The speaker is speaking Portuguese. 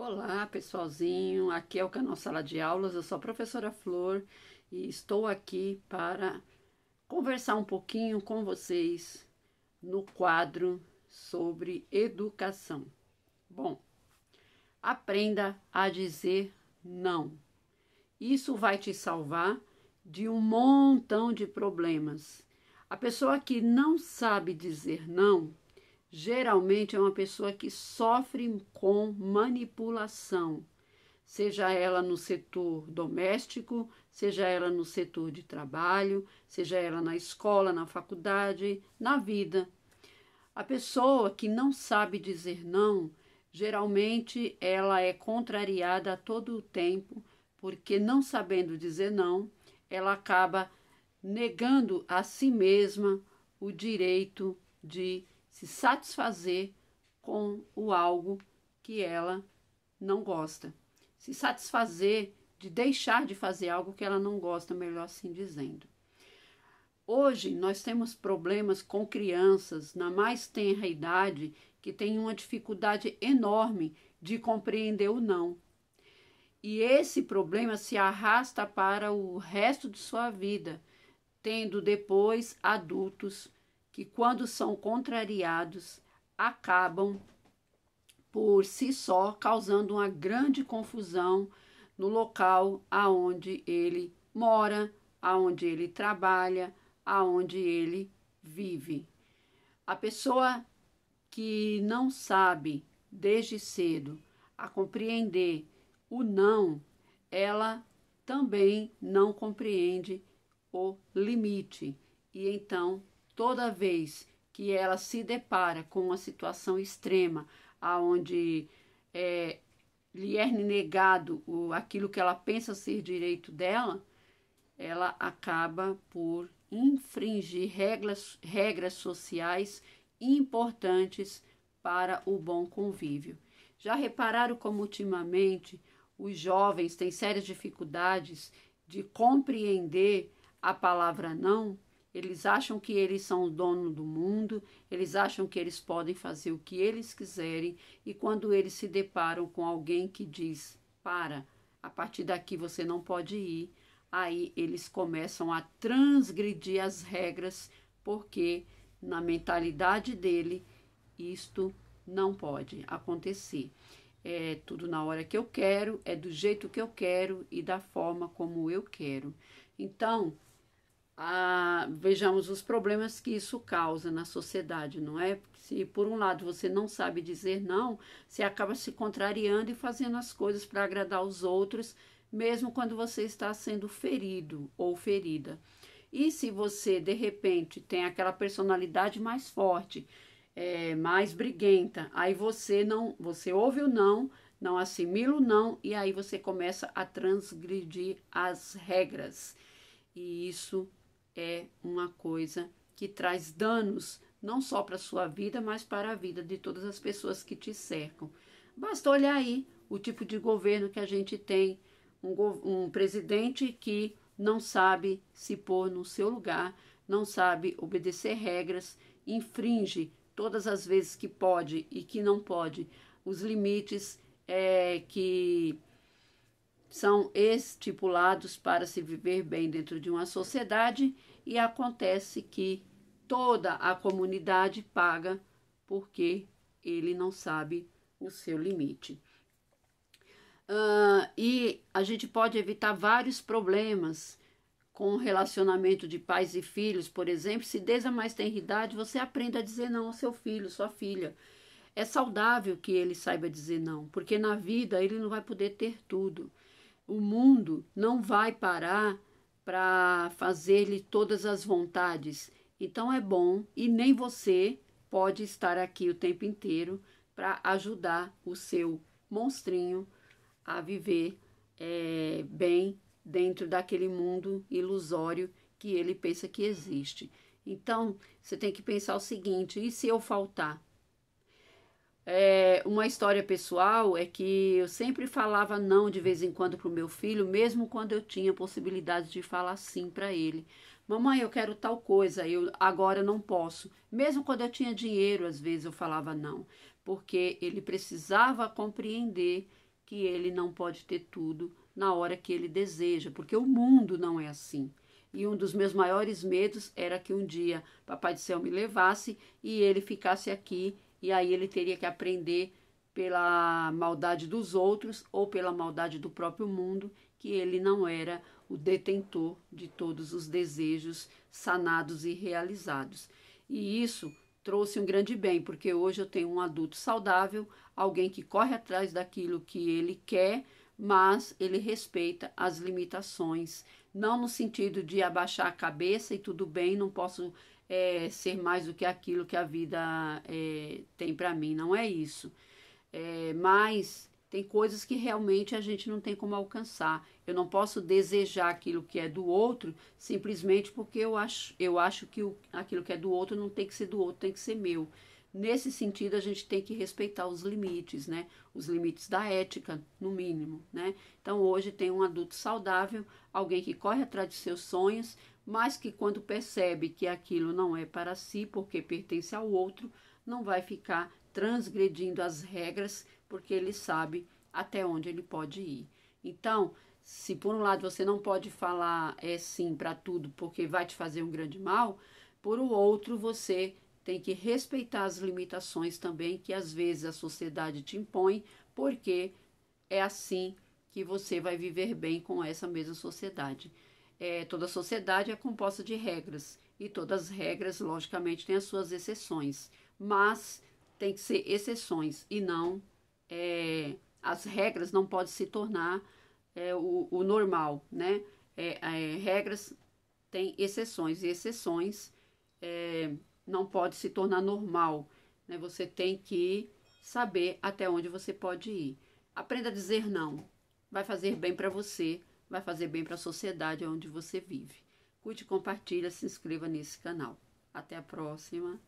Olá, pessoalzinho. Aqui é o canal Sala de Aulas. Eu sou a professora Flor e estou aqui para conversar um pouquinho com vocês no quadro sobre educação. Bom, aprenda a dizer não. Isso vai te salvar de um montão de problemas. A pessoa que não sabe dizer não, geralmente é uma pessoa que sofre com manipulação, seja ela no setor doméstico, seja ela no setor de trabalho, seja ela na escola, na faculdade, na vida. A pessoa que não sabe dizer não, geralmente ela é contrariada a todo o tempo, porque não sabendo dizer não, ela acaba negando a si mesma o direito de se satisfazer com o algo que ela não gosta. Se satisfazer de deixar de fazer algo que ela não gosta, melhor assim dizendo. Hoje nós temos problemas com crianças na mais tenra idade que têm uma dificuldade enorme de compreender o não. E esse problema se arrasta para o resto de sua vida, tendo depois adultos que, quando são contrariados, acabam por si só causando uma grande confusão no local aonde ele mora, aonde ele trabalha, aonde ele vive. A pessoa que não sabe desde cedo a compreender o não, ela também não compreende o limite e então toda vez que ela se depara com uma situação extrema, aonde é, lhe é negado o, aquilo que ela pensa ser direito dela, ela acaba por infringir regras, regras sociais importantes para o bom convívio. Já repararam como ultimamente os jovens têm sérias dificuldades de compreender a palavra não? Eles acham que eles são o dono do mundo, eles acham que eles podem fazer o que eles quiserem, e quando eles se deparam com alguém que diz: para, a partir daqui você não pode ir, aí eles começam a transgredir as regras, porque na mentalidade dele isto não pode acontecer. É tudo na hora que eu quero, é do jeito que eu quero e da forma como eu quero. Então, vejamos os problemas que isso causa na sociedade, não é? Se por um lado você não sabe dizer não, você acaba se contrariando e fazendo as coisas para agradar os outros, mesmo quando você está sendo ferido ou ferida. E se você de repente tem aquela personalidade mais forte, é, mais briguenta, aí você não, você ouve o não, não assimila o não e aí você começa a transgredir as regras. E isso é uma coisa que traz danos não só para a sua vida, mas para a vida de todas as pessoas que te cercam. Basta olhar aí o tipo de governo que a gente tem, um, um presidente que não sabe se pôr no seu lugar, não sabe obedecer regras, infringe todas as vezes que pode e que não pode os limites é, que são estipulados para se viver bem dentro de uma sociedade e acontece que toda a comunidade paga porque ele não sabe o seu limite. Uh, e a gente pode evitar vários problemas com o relacionamento de pais e filhos, por exemplo. Se desde a mais tenra idade você aprende a dizer não ao seu filho, sua filha. É saudável que ele saiba dizer não, porque na vida ele não vai poder ter tudo. O mundo não vai parar para fazer-lhe todas as vontades. Então é bom, e nem você pode estar aqui o tempo inteiro para ajudar o seu monstrinho a viver é, bem dentro daquele mundo ilusório que ele pensa que existe. Então, você tem que pensar o seguinte: e se eu faltar? uma história pessoal é que eu sempre falava não de vez em quando para o meu filho, mesmo quando eu tinha possibilidade de falar sim para ele. Mamãe, eu quero tal coisa, eu agora não posso. Mesmo quando eu tinha dinheiro, às vezes eu falava não, porque ele precisava compreender que ele não pode ter tudo na hora que ele deseja, porque o mundo não é assim. E um dos meus maiores medos era que um dia Papai do Céu me levasse e ele ficasse aqui e aí ele teria que aprender pela maldade dos outros ou pela maldade do próprio mundo, que ele não era o detentor de todos os desejos sanados e realizados. E isso trouxe um grande bem, porque hoje eu tenho um adulto saudável, alguém que corre atrás daquilo que ele quer, mas ele respeita as limitações. Não no sentido de abaixar a cabeça e tudo bem, não posso é, ser mais do que aquilo que a vida é, tem para mim, não é isso é, mas tem coisas que realmente a gente não tem como alcançar. Eu não posso desejar aquilo que é do outro simplesmente porque eu acho, eu acho que o, aquilo que é do outro não tem que ser do outro, tem que ser meu. Nesse sentido, a gente tem que respeitar os limites, né? Os limites da ética, no mínimo, né? Então, hoje tem um adulto saudável, alguém que corre atrás de seus sonhos, mas que quando percebe que aquilo não é para si, porque pertence ao outro, não vai ficar transgredindo as regras, porque ele sabe até onde ele pode ir. Então, se por um lado você não pode falar é sim para tudo, porque vai te fazer um grande mal, por o outro você tem que respeitar as limitações também que às vezes a sociedade te impõe, porque é assim que você vai viver bem com essa mesma sociedade. É, toda sociedade é composta de regras e todas as regras, logicamente, têm as suas exceções, mas tem que ser exceções e não é, as regras não podem se tornar é, o, o, normal, né? É, é regras têm exceções e exceções é, não pode se tornar normal, né? Você tem que saber até onde você pode ir. Aprenda a dizer não. Vai fazer bem para você, vai fazer bem para a sociedade onde você vive. Curte, compartilha, se inscreva nesse canal. Até a próxima.